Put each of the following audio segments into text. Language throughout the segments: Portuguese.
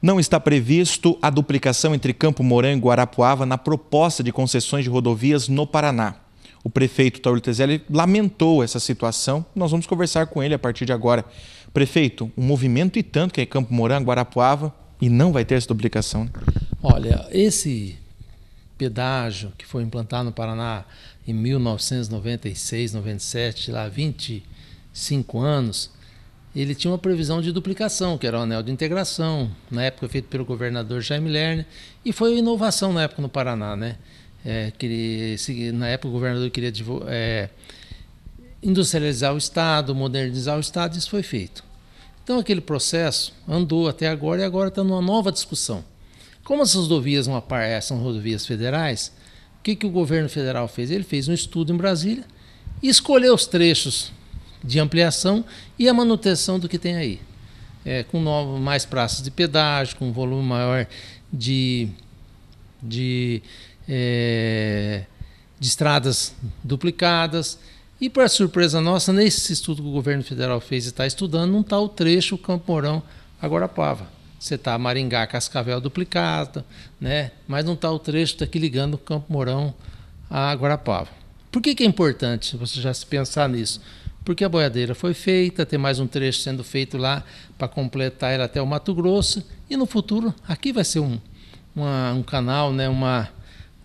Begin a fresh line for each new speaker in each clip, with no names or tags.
Não está previsto a duplicação entre Campo Mourão e Guarapuava na proposta de concessões de rodovias no Paraná. O prefeito Tauro Tezeli lamentou essa situação. Nós vamos conversar com ele a partir de agora. Prefeito, um movimento e tanto que é Campo Mourão, Guarapuava, e não vai ter essa duplicação. Né?
Olha, esse pedágio que foi implantado no Paraná em 1996, 97, lá 25 anos, ele tinha uma previsão de duplicação, que era o anel de integração, na época feito pelo governador Jaime Lerner, e foi uma inovação na época no Paraná, né? É, na época o governador queria é, industrializar o Estado, modernizar o Estado, e isso foi feito. Então aquele processo andou até agora e agora está numa nova discussão. Como essas rodovias é, são rodovias federais, o que, que o governo federal fez? Ele fez um estudo em Brasília e escolheu os trechos de ampliação e a manutenção do que tem aí. É, com novo, mais praças de pedágio, com um volume maior de, de, é, de estradas duplicadas. E, para surpresa nossa, nesse estudo que o governo federal fez e está estudando, não está o trecho Campo Mourão Aguarapava. Você está Maringá, Cascavel duplicada, né? mas não está o trecho daqui ligando Campo Mourão a Guarapava. Por que, que é importante você já se pensar nisso? porque a boiadeira foi feita, tem mais um trecho sendo feito lá para completar ela até o Mato Grosso, e no futuro aqui vai ser um, uma, um canal, né, uma,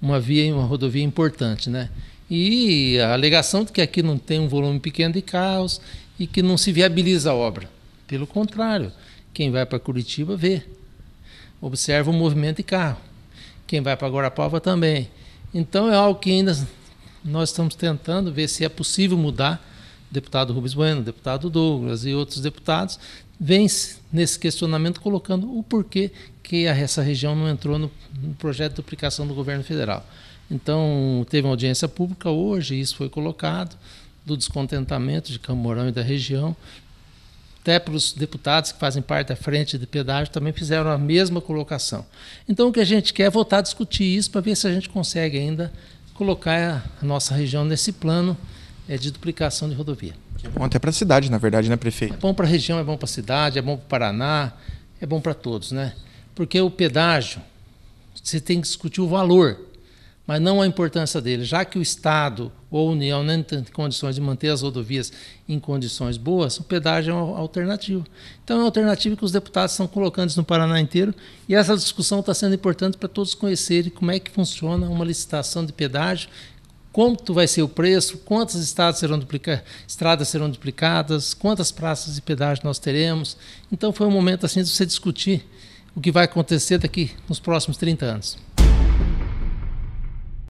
uma via, uma rodovia importante. Né? E a alegação de que aqui não tem um volume pequeno de carros e que não se viabiliza a obra. Pelo contrário, quem vai para Curitiba vê, observa o movimento de carro. Quem vai para Guarapava também. Então é algo que ainda nós estamos tentando ver se é possível mudar deputado Rubens Bueno, deputado Douglas e outros deputados, vêm nesse questionamento colocando o porquê que essa região não entrou no, no projeto de duplicação do governo federal. Então, teve uma audiência pública hoje, isso foi colocado, do descontentamento de Camorão e da região. Até para os deputados que fazem parte da frente de pedágio também fizeram a mesma colocação. Então, o que a gente quer é voltar a discutir isso para ver se a gente consegue ainda colocar a nossa região nesse plano é de duplicação de rodovia.
Que é bom até para a cidade, na verdade, né, prefeito? É
bom para a região, é bom para a cidade, é bom para o Paraná, é bom para todos, né? Porque o pedágio, você tem que discutir o valor, mas não a importância dele. Já que o Estado ou a União não tem condições de manter as rodovias em condições boas, o pedágio é uma alternativa. Então é uma alternativa que os deputados estão colocando no Paraná inteiro e essa discussão está sendo importante para todos conhecerem como é que funciona uma licitação de pedágio, quanto vai ser o preço, quantas estradas serão, duplica estradas serão duplicadas, quantas praças de pedágio nós teremos. Então foi um momento assim de você discutir o que vai acontecer daqui nos próximos 30 anos.